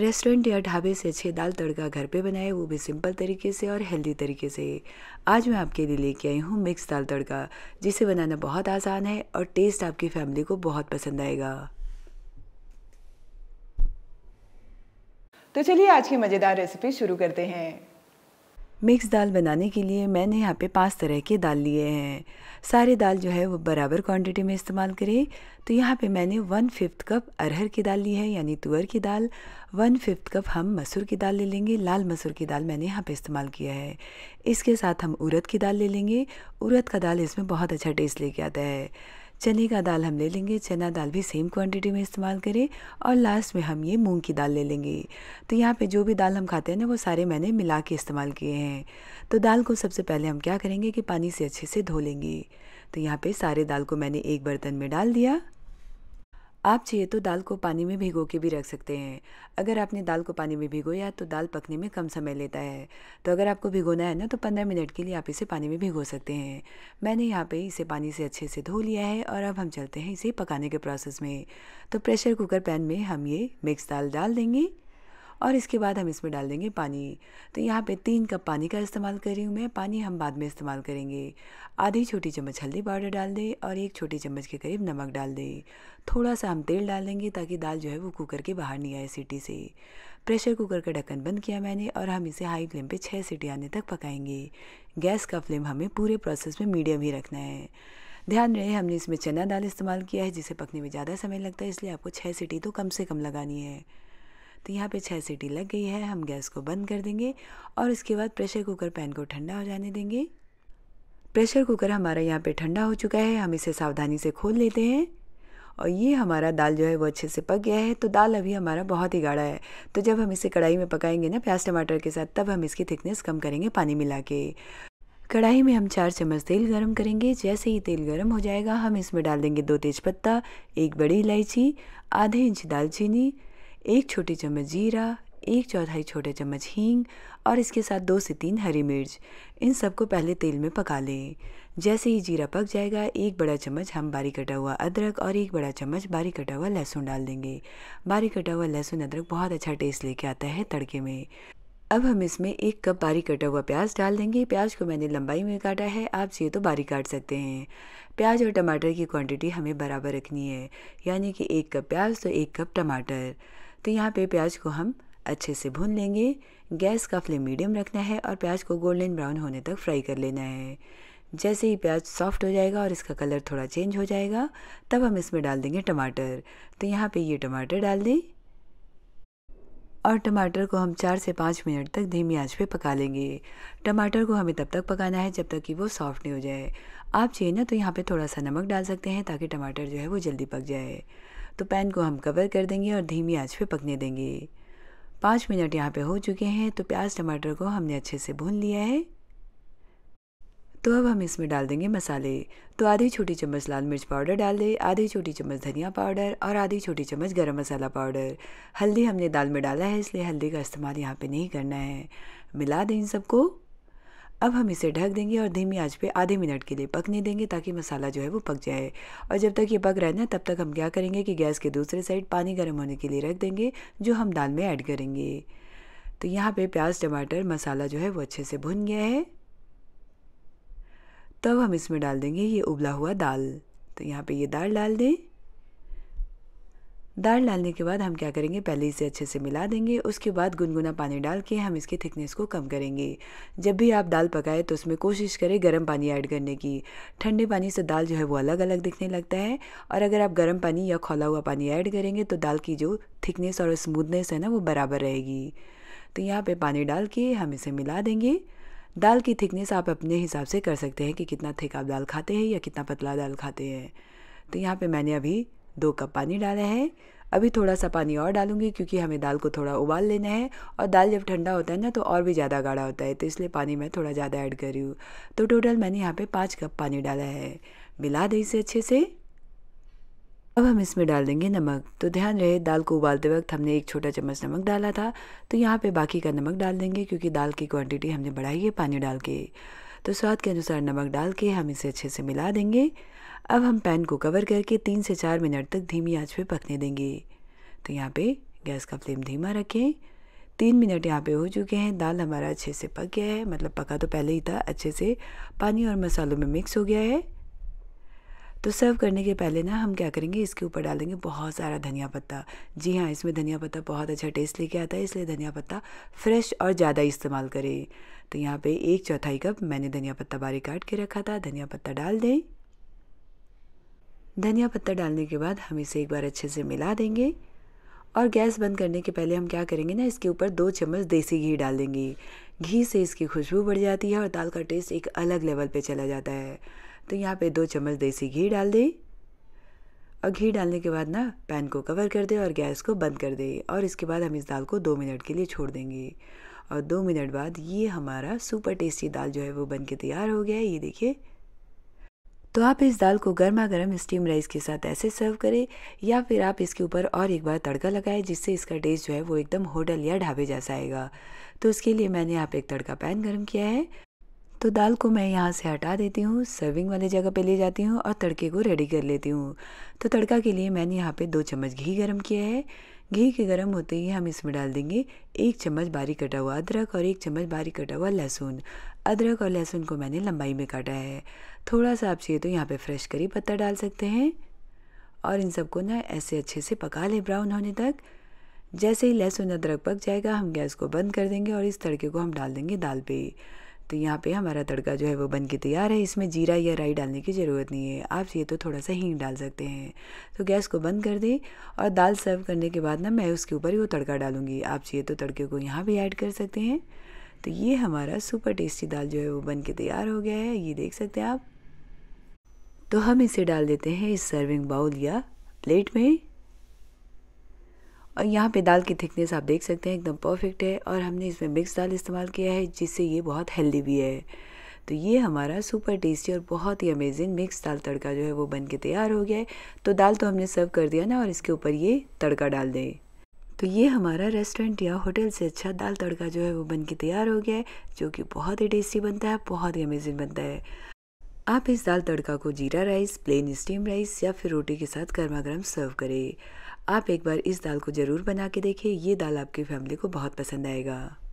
restaurant या ढाबे से अच्छे दाल तड़का घर पे बनाए वो भी सिंपल तरीके से और हेल्दी तरीके से आज मैं आपके लिए लेके आई हूँ मिक्स दाल तड़का जिसे बनाना बहुत आसान है और टेस्ट आपकी फैमिली को बहुत पसंद आएगा तो चलिए आज की मज़ेदार रेसिपी शुरू करते हैं मिक्स दाल बनाने के लिए मैंने यहाँ पे पांच तरह के दाल लिए हैं सारी दाल जो है वो बराबर क्वांटिटी में इस्तेमाल करें तो यहाँ पे मैंने वन फिफ्थ कप अरहर की दाल ली है यानी तुअर की दाल वन फिफ्थ कप हम मसूर की दाल ले लेंगे लाल मसूर की दाल मैंने यहाँ पे इस्तेमाल किया है इसके साथ हम उड़द की दाल ले लेंगे उड़द का दाल इसमें बहुत अच्छा टेस्ट लेके आता है चने का दाल हम ले लेंगे चना दाल भी सेम क्वांटिटी में इस्तेमाल करें और लास्ट में हम ये मूंग की दाल ले लेंगे तो यहाँ पे जो भी दाल हम खाते हैं ना वो सारे मैंने मिला के इस्तेमाल किए हैं तो दाल को सबसे पहले हम क्या करेंगे कि पानी से अच्छे से धो लेंगे तो यहाँ पे सारे दाल को मैंने एक बर्तन में डाल दिया आप चाहिए तो दाल को पानी में भिगो के भी रख सकते हैं अगर आपने दाल को पानी में भिगोया तो दाल पकने में कम समय लेता है तो अगर आपको भिगोना है ना तो पंद्रह मिनट के लिए आप इसे पानी में भिगो सकते हैं मैंने यहाँ पे इसे पानी से अच्छे से धो लिया है और अब हम चलते हैं इसे पकाने के प्रोसेस में तो प्रेशर कुकर पैन में हम ये मिक्स दाल डाल देंगे और इसके बाद हम इसमें डाल देंगे पानी तो यहाँ पे तीन कप पानी का इस्तेमाल कर रही हूँ मैं पानी हम बाद में इस्तेमाल करेंगे आधी छोटी चम्मच हल्दी पाउडर डाल दें और एक छोटी चम्मच के करीब नमक डाल दें थोड़ा सा हम तेल डाल देंगे ताकि दाल जो है वो कुकर के बाहर नहीं आए सीटी से प्रेशर कुकर का ढक्कन बंद किया मैंने और हम इसे हाई फ्लेम पे छः सीटी आने तक पकाएंगे गैस का फ्लेम हमें पूरे प्रोसेस में मीडियम ही रखना है ध्यान रहे हमने इसमें चना दाल इस्तेमाल किया है जिसे पकने में ज़्यादा समय लगता है इसलिए आपको छः सीटी तो कम से कम लगानी है तो यहाँ पे छः सीटी लग गई है हम गैस को बंद कर देंगे और उसके बाद प्रेशर कुकर पैन को ठंडा हो जाने देंगे प्रेशर कुकर हमारा यहाँ पे ठंडा हो चुका है हम इसे सावधानी से खोल लेते हैं और ये हमारा दाल जो है वो अच्छे से पक गया है तो दाल अभी हमारा बहुत ही गाढ़ा है तो जब हम इसे कढ़ाई में पकाएंगे ना प्याज टमाटर के साथ तब हम इसकी थिकनेस कम करेंगे पानी मिला के कढ़ाई में हम चार चम्मच तेल गरम करेंगे जैसे ही तेल गरम हो जाएगा हम इसमें डाल देंगे दो तेज़पत्ता एक बड़ी इलायची आधे इंच दालचीनी एक छोटी चम्मच जीरा एक चौथाई छोटे चम्मच हींग और इसके साथ दो से तीन हरी मिर्च इन सबको पहले तेल में पका लें जैसे ही जीरा पक जाएगा एक बड़ा चम्मच हम बारीक कटा हुआ अदरक और एक बड़ा चम्मच बारीक कटा हुआ लहसुन डाल देंगे बारीक कटा हुआ लहसुन अदरक बहुत अच्छा टेस्ट लेके आता है तड़के में अब हम इसमें एक कप बारीक कटा हुआ प्याज डाल देंगे प्याज को मैंने लंबाई में काटा है आप चाहिए तो बारीक काट सकते हैं प्याज और टमाटर की क्वांटिटी हमें बराबर रखनी है यानी कि एक कप प्याज तो एक कप टमाटर तो यहाँ पे प्याज को हम अच्छे से भून लेंगे गैस का फ्लेम मीडियम रखना है और प्याज को गोल्डन ब्राउन होने तक फ्राई कर लेना है जैसे ही प्याज सॉफ्ट हो जाएगा और इसका कलर थोड़ा चेंज हो जाएगा तब हम इसमें डाल देंगे टमाटर तो यहाँ पे ये टमाटर डाल दें और टमाटर को हम चार से पाँच मिनट तक धीमी आंच पे पका लेंगे टमाटर को हमें तब तक पकाना है जब तक कि वो सॉफ्ट नहीं हो जाए आप चाहिए ना तो यहाँ पे थोड़ा सा नमक डाल सकते हैं ताकि टमाटर जो है वो जल्दी पक जाए तो पैन को हम कवर कर देंगे और धीमी आंच पे पकने देंगे पाँच मिनट यहाँ पे हो चुके हैं तो प्याज टमाटर को हमने अच्छे से भून लिया है तो अब हम इसमें डाल देंगे मसाले तो आधी छोटी चम्मच लाल मिर्च पाउडर डाल दें आधी छोटी चम्मच धनिया पाउडर और आधी छोटी चम्मच गरम मसाला पाउडर हल्दी हमने दाल में डाला है इसलिए हल्दी का इस्तेमाल यहाँ पे नहीं करना है मिला दें इन सबको अब हम इसे ढक देंगे और धीमी आंच पे आधे मिनट के लिए पकने देंगे ताकि मसाला जो है वो पक जाए और जब तक ये पक रहा है ना तब तक हम क्या करेंगे कि गैस के दूसरे साइड पानी गर्म होने के लिए रख देंगे जो हम दाल में ऐड करेंगे तो यहाँ पे प्याज टमाटर मसाला जो है वो अच्छे से भुन गया है तब हम इसमें डाल देंगे ये उबला हुआ दाल तो यहाँ पर ये दाल डाल दें दाल डालने के बाद हम क्या करेंगे पहले इसे अच्छे से मिला देंगे उसके बाद गुनगुना पानी डाल के हम इसकी थिकनेस को कम करेंगे जब भी आप दाल पकाएं तो उसमें कोशिश करें गर्म पानी ऐड करने की ठंडे पानी से दाल जो है वो अलग अलग दिखने लगता है और अगर आप गर्म पानी या खोला हुआ पानी ऐड करेंगे तो दाल की जो थिकनेस और स्मूदनेस है ना वो बराबर रहेगी तो यहाँ पर पानी डाल के हम इसे मिला देंगे दाल की थिकनेस आप अपने हिसाब से कर सकते हैं कि कितना थिक आप दाल खाते हैं या कितना पतला दाल खाते हैं तो यहाँ पे मैंने अभी दो कप पानी डाला है अभी थोड़ा सा पानी और डालूंगी क्योंकि हमें दाल को थोड़ा उबाल लेना है और दाल जब ठंडा होता है ना तो और भी ज़्यादा गाढ़ा होता है तो इसलिए पानी मैं थोड़ा ज़्यादा ऐड कर रही हूँ तो टोटल मैंने यहाँ पे पाँच कप पानी डाला है मिला दें इसे अच्छे से अब हम इसमें डाल देंगे नमक तो ध्यान रहे दाल को उबालते वक्त हमने एक छोटा चम्मच नमक डाला था तो यहाँ पर बाकी का नमक डाल देंगे क्योंकि दाल की क्वान्टिटी हमने बढ़ाई है पानी डाल के तो स्वाद के अनुसार नमक डाल के हम इसे अच्छे से मिला देंगे अब हम पैन को कवर करके तीन से चार मिनट तक धीमी आंच पे पकने देंगे तो यहाँ पे गैस का फ्लेम धीमा रखें तीन मिनट यहाँ पे हो चुके हैं दाल हमारा अच्छे से पक गया है मतलब पका तो पहले ही था अच्छे से पानी और मसालों में मिक्स हो गया है तो सर्व करने के पहले ना हम क्या करेंगे इसके ऊपर डालेंगे बहुत सारा धनिया पत्ता जी हाँ इसमें धनिया पत्ता बहुत अच्छा टेस्ट लेके आता है इसलिए धनिया पत्ता फ्रेश और ज़्यादा इस्तेमाल करें तो यहाँ पे एक चौथाई कप मैंने धनिया पत्ता बारीक काट के रखा था धनिया पत्ता डाल दें धनिया पत्ता डालने के बाद हम इसे एक बार अच्छे से मिला देंगे और गैस बंद करने के पहले हम क्या करेंगे ना इसके ऊपर दो चम्मच देसी घी डाल देंगे घी से इसकी खुशबू बढ़ जाती है और दाल का टेस्ट एक अलग लेवल पे चला जाता है तो यहाँ पे दो चम्मच देसी घी डाल दें और घी डालने के बाद ना पैन को कवर कर दें और गैस को बंद कर दें और इसके बाद हम इस दाल को दो मिनट के लिए छोड़ देंगे और दो मिनट बाद ये हमारा सुपर टेस्टी दाल जो है वो बन के तैयार हो गया है ये देखिए तो आप इस दाल को गर्मा गर्म स्टीम राइस के साथ ऐसे सर्व करें या फिर आप इसके ऊपर और एक बार तड़का लगाएं जिससे इसका टेस्ट जो है वो एकदम होटल या ढाबे जैसा आएगा तो उसके लिए मैंने यहाँ पे एक तड़का पैन गर्म किया है तो दाल को मैं यहाँ से हटा देती हूँ सर्विंग वाली जगह पे ले जाती हूँ और तड़के को रेडी कर लेती हूँ तो तड़का के लिए मैंने यहाँ पे दो चम्मच घी गरम किया है घी के गरम होते ही हम इसमें डाल देंगे एक चम्मच बारीक कटा हुआ अदरक और एक चम्मच बारीक कटा हुआ लहसुन अदरक और लहसुन को मैंने लंबाई में काटा है थोड़ा सा आप चाहिए तो यहाँ पर फ्रेश करी पत्ता डाल सकते हैं और इन सबको ना ऐसे अच्छे से पका लें ब्राउन होने तक जैसे ही लहसुन अदरक पक जाएगा हम गैस को बंद कर देंगे और इस तड़के को हम डाल देंगे दाल पर तो यहाँ पे हमारा तड़का जो है वो बन के तैयार है इसमें जीरा या राई डालने की ज़रूरत नहीं है आप चाहिए तो थोड़ा सा हींग डाल सकते हैं तो गैस को बंद कर दें और दाल सर्व करने के बाद ना मैं उसके ऊपर ही वो तड़का डालूँगी आप चाहिए तो तड़के को यहाँ भी ऐड कर सकते हैं तो ये हमारा सुपर टेस्टी दाल जो है वो बन के तैयार हो गया है ये देख सकते हैं आप तो हम इसे डाल देते हैं इस सर्विंग बाउल या प्लेट में और यहाँ पे दाल की थिकनेस आप देख सकते हैं एकदम परफेक्ट है और हमने इसमें मिक्स दाल इस्तेमाल किया है जिससे ये बहुत हेल्दी भी है तो ये हमारा सुपर टेस्टी और बहुत ही अमेजिंग मिक्स दाल तड़का जो है वो बन के तैयार हो गया है तो दाल तो हमने सर्व कर दिया ना और इसके ऊपर ये तड़का डाल दें तो ये हमारा रेस्टोरेंट या होटल से अच्छा दाल तड़का जो है वो बन के तैयार हो गया है जो कि बहुत ही टेस्टी बनता है बहुत ही अमेजिंग बनता है आप इस दाल तड़का को जीरा राइस प्लेन स्टीम राइस या फिर रोटी के साथ गर्मा गर्म सर्व करें आप एक बार इस दाल को ज़रूर बना के देखें ये दाल आपकी फैमिली को बहुत पसंद आएगा